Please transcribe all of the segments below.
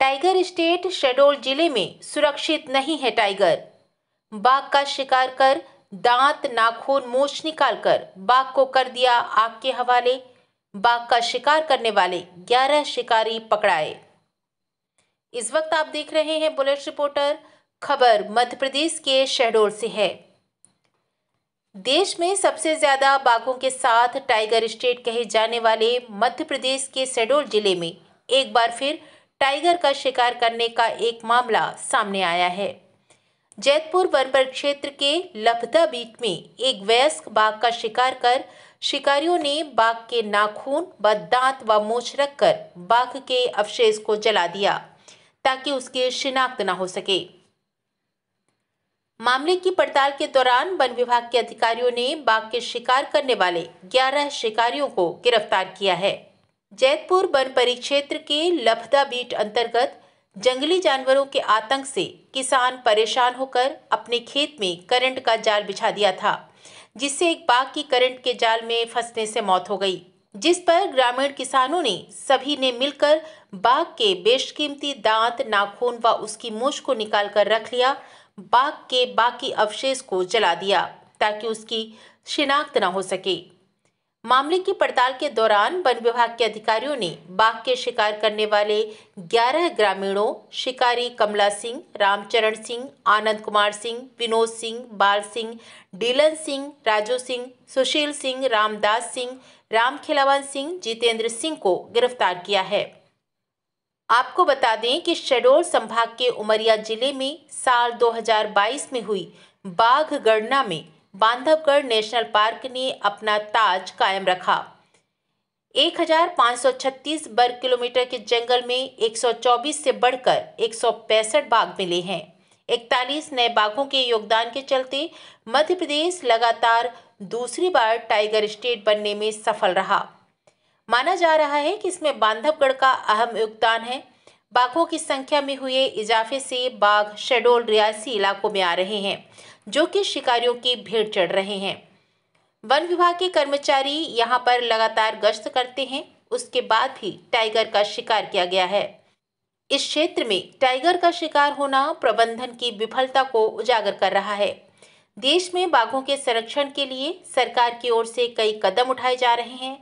tiger state Shahdol जिले में सुरक्षित नहीं है टाइगर बाघ का शिकार कर दांत नाखून मोछ निकालकर बाघ को कर दिया आग के हवाले बाघ का शिकार करने वाले 11 शिकारी पकड़ाए इस वक्त आप देख रहे हैं बुलेट रिपोर्टर खबर मध्य प्रदेश के शहडोल से है देश में सबसे ज़्यादा बाघों के साथ टाइगर स्टेट कहे जाने वाले मध्य प्रदेश के शहडोल जिले में एक बार फिर टाइगर का शिकार करने का एक मामला सामने आया है जैतपुर वन क्षेत्र के लभदा बीट में एक वयस्क बाघ का शिकार कर शिकारियों ने बाघ के नाखून व दांत व मूछ रखकर बाघ के अवशेष को जला दिया ताकि उसकी शिनाख्त न हो सके मामले की पड़ताल के दौरान वन विभाग के अधिकारियों ने बाघ के शिकार करने वाले ग्यारह शिकारियों को गिरफ्तार किया है जैतपुर वन परिक्षेत्र के लफदा बीट अंतर्गत जंगली जानवरों के आतंक से किसान परेशान होकर अपने खेत में करंट का जाल बिछा दिया था जिससे एक बाघ की करंट के जाल में फंसने से मौत हो गई जिस पर ग्रामीण किसानों ने सभी ने मिलकर बाघ के बेशकीमती दांत नाखून व उसकी मूछ को निकाल कर रख लिया बाघ के बाकी अवशेष को जला दिया ताकि उसकी शिनाख्त न हो सके मामले की पड़ताल के दौरान वन विभाग के अधिकारियों ने बाघ के शिकार करने वाले 11 ग्रामीणों शिकारी कमला सिंह रामचरण सिंह आनंद कुमार सिंह विनोद सिंह बाल सिंह डीलन सिंह राजू सिंह सुशील सिंह रामदास सिंह राम खिलावन सिंह जितेंद्र सिंह को गिरफ्तार किया है आपको बता दें कि शहडोल संभाग के उमरिया जिले में साल 2022 में हुई बाघ गणना में बांधवगढ़ नेशनल पार्क ने अपना ताज कायम रखा 1536 वर्ग किलोमीटर के जंगल में 124 से बढ़कर एक बाघ मिले हैं 41 नए बाघों के योगदान के चलते मध्य प्रदेश लगातार दूसरी बार टाइगर स्टेट बनने में सफल रहा माना जा रहा है कि इसमें बांधवगढ़ का अहम योगदान है बाघों की संख्या में हुए इजाफे से बाघ शेडोल रियासी इलाकों में आ रहे हैं जो कि शिकारियों की भीड़ चढ़ रहे हैं वन विभाग के कर्मचारी यहां पर लगातार गश्त करते हैं उसके बाद भी टाइगर का शिकार किया गया है इस क्षेत्र में टाइगर का शिकार होना प्रबंधन की विफलता को उजागर कर रहा है देश में बाघों के संरक्षण के लिए सरकार की ओर से कई कदम उठाए जा रहे हैं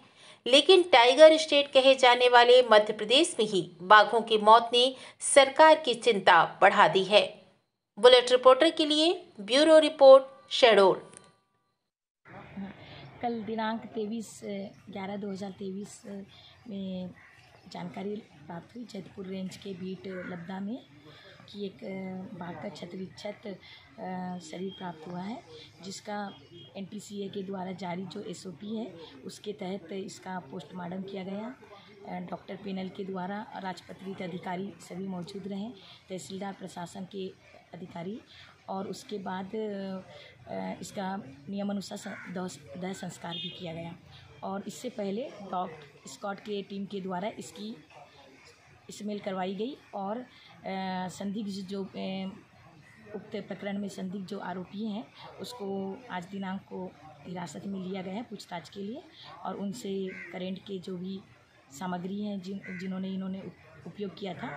लेकिन टाइगर स्टेट कहे जाने वाले मध्य प्रदेश में ही बाघों की मौत ने सरकार की चिंता बढ़ा दी है बुलेट रिपोर्टर के लिए ब्यूरो रिपोर्ट शहडोल कल दिनांक तेईस ग्यारह दो हज़ार तेईस में जानकारी प्राप्त हुई जयपुर रेंज के बीट लब्धा में की एक भाग का छात्रविक्षत शरीर प्राप्त हुआ है जिसका एन के द्वारा जारी जो एस है उसके तहत इसका पोस्टमार्टम किया गया डॉक्टर पेनल के द्वारा राजपत्रित अधिकारी सभी मौजूद रहे तहसीलदार प्रशासन के अधिकारी और उसके बाद इसका नियमानुसार दह संस्कार भी किया गया और इससे पहले डॉग स्कॉट के टीम के द्वारा इसकी इसमेल करवाई गई और संदिग्ध जो उक्त प्रकरण में संदिग्ध जो आरोपी हैं उसको आज दिनांक को हिरासत में लिया गया है पूछताछ के लिए और उनसे करेंट के जो भी सामग्री हैं जिन जिन्होंने इन्होंने उपयोग किया था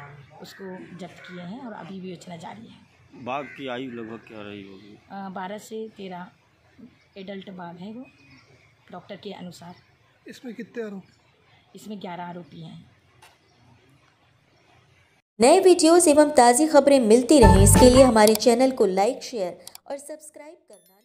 उसको जब्त किए हैं और अभी भी योजना जारी है बाघ की आयु लगभग क्या रही होगी बारह से तेरह एडल्ट बाघ है वो डॉक्टर के अनुसार इसमें कितने आरोपी इसमें ग्यारह आरोपी हैं नए वीडियोस एवं ताज़ी खबरें मिलती रहें इसके लिए हमारे चैनल को लाइक शेयर और सब्सक्राइब करना